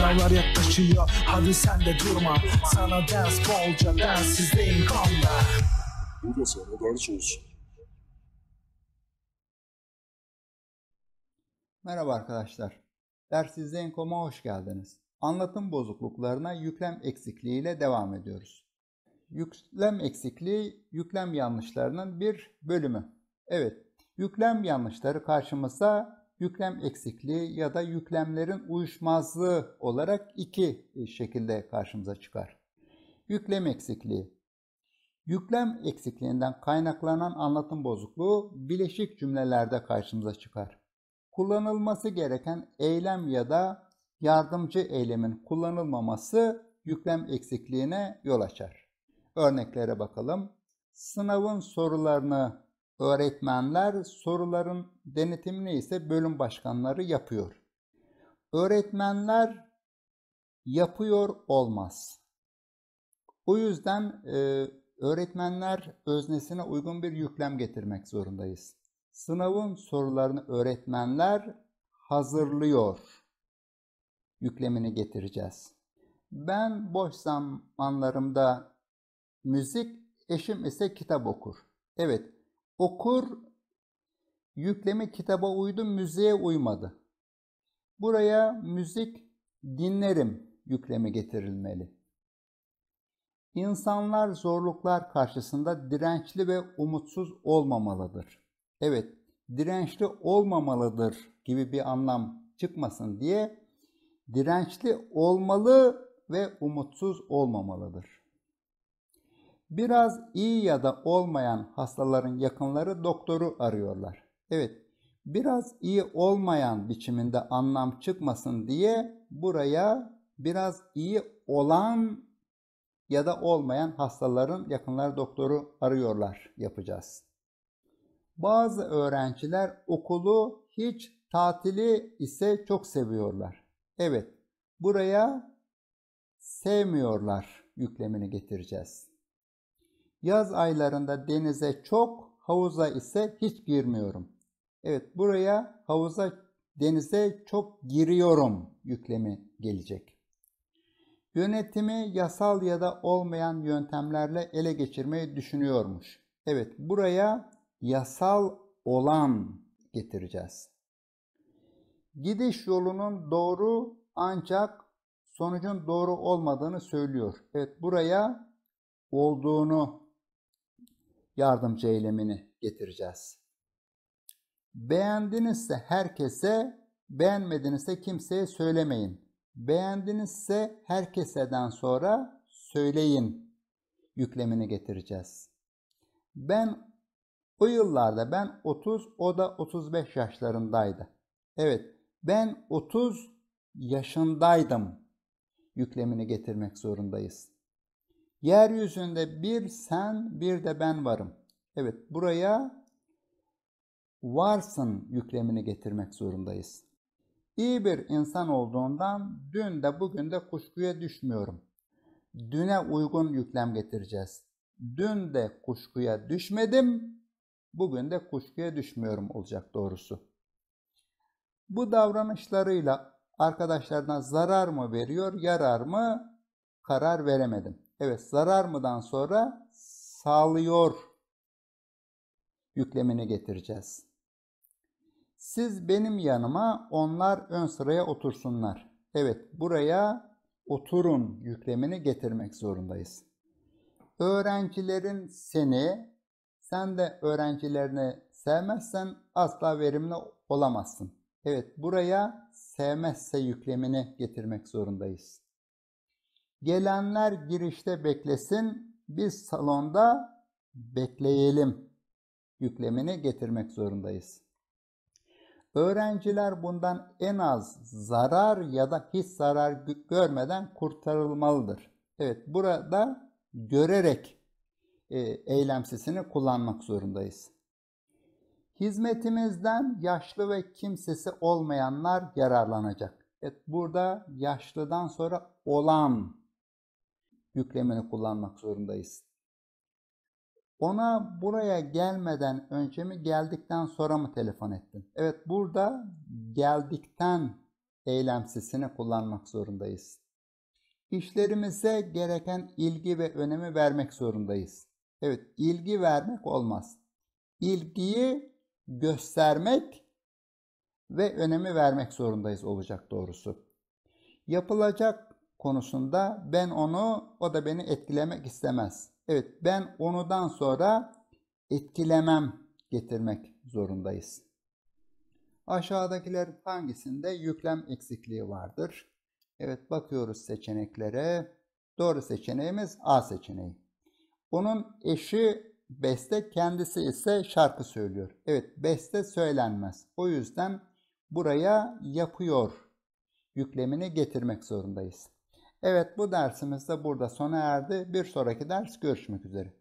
Sınavlar yaklaşıyor hadi sen de durma Sana ders bolca dersizdeyim kanla Bu da sana ders olsun Merhaba arkadaşlar. Dersizde Enkom'a hoş geldiniz. Anlatım bozukluklarına yüklem eksikliği ile devam ediyoruz. Yüklem eksikliği yüklem yanlışlarının bir bölümü. Evet, yüklem yanlışları karşımıza yüklem eksikliği ya da yüklemlerin uyuşmazlığı olarak iki e, şekilde karşımıza çıkar. Yüklem eksikliği. Yüklem eksikliğinden kaynaklanan anlatım bozukluğu bileşik cümlelerde karşımıza çıkar. Kullanılması gereken eylem ya da yardımcı eylemin kullanılmaması yüklem eksikliğine yol açar. Örneklere bakalım. Sınavın sorularını Öğretmenler soruların denetimini ise bölüm başkanları yapıyor. Öğretmenler yapıyor olmaz. O yüzden e, öğretmenler öznesine uygun bir yüklem getirmek zorundayız. Sınavın sorularını öğretmenler hazırlıyor yüklemini getireceğiz. Ben boş zamanlarımda müzik, eşim ise kitap okur. Evet, Okur yükleme kitaba uydu, müziğe uymadı. Buraya müzik dinlerim yükleme getirilmeli. İnsanlar zorluklar karşısında dirençli ve umutsuz olmamalıdır. Evet, dirençli olmamalıdır gibi bir anlam çıkmasın diye dirençli olmalı ve umutsuz olmamalıdır. Biraz iyi ya da olmayan hastaların yakınları doktoru arıyorlar. Evet, biraz iyi olmayan biçiminde anlam çıkmasın diye buraya biraz iyi olan ya da olmayan hastaların yakınları doktoru arıyorlar yapacağız. Bazı öğrenciler okulu hiç tatili ise çok seviyorlar. Evet, buraya sevmiyorlar yüklemini getireceğiz. Yaz aylarında denize çok, havuza ise hiç girmiyorum. Evet buraya havuza denize çok giriyorum yüklemi gelecek. Yönetimi yasal ya da olmayan yöntemlerle ele geçirmeyi düşünüyormuş. Evet buraya yasal olan getireceğiz. Gidiş yolunun doğru ancak sonucun doğru olmadığını söylüyor. Evet buraya olduğunu yardımcı eylemini getireceğiz. Beğendinizse herkese, beğenmedinizse kimseye söylemeyin. Beğendinizse herkeseden sonra söyleyin yüklemini getireceğiz. Ben o yıllarda ben 30, o da 35 yaşlarındaydı. Evet, ben 30 yaşındaydım yüklemini getirmek zorundayız. Yeryüzünde bir sen bir de ben varım. Evet buraya varsın yüklemini getirmek zorundayız. İyi bir insan olduğundan dün de bugün de kuşkuya düşmüyorum. Düne uygun yüklem getireceğiz. Dün de kuşkuya düşmedim, bugün de kuşkuya düşmüyorum olacak doğrusu. Bu davranışlarıyla arkadaşlarına zarar mı veriyor, yarar mı karar veremedim. Evet zarar mıdan sonra sağlıyor yüklemini getireceğiz. Siz benim yanıma onlar ön sıraya otursunlar. Evet buraya oturun yüklemini getirmek zorundayız. Öğrencilerin seni, sen de öğrencilerini sevmezsen asla verimli olamazsın. Evet buraya sevmezse yüklemini getirmek zorundayız. Gelenler girişte beklesin, biz salonda bekleyelim yüklemini getirmek zorundayız. Öğrenciler bundan en az zarar ya da hiç zarar görmeden kurtarılmalıdır. Evet burada görerek e, eylemsizini kullanmak zorundayız. Hizmetimizden yaşlı ve kimsesi olmayanlar yararlanacak. Evet burada yaşlıdan sonra olan yüklemini kullanmak zorundayız. Ona buraya gelmeden önce mi geldikten sonra mı telefon ettin? Evet burada geldikten eylemsizini kullanmak zorundayız. İşlerimize gereken ilgi ve önemi vermek zorundayız. Evet ilgi vermek olmaz. İlgiyi göstermek ve önemi vermek zorundayız olacak doğrusu. Yapılacak konusunda ben onu, o da beni etkilemek istemez. Evet, ben onudan sonra etkilemem getirmek zorundayız. Aşağıdakiler hangisinde yüklem eksikliği vardır? Evet, bakıyoruz seçeneklere. Doğru seçeneğimiz A seçeneği. Onun eşi beste, kendisi ise şarkı söylüyor. Evet, beste söylenmez. O yüzden buraya yapıyor yüklemini getirmek zorundayız. Evet bu dersimiz de burada sona erdi. Bir sonraki ders görüşmek üzere.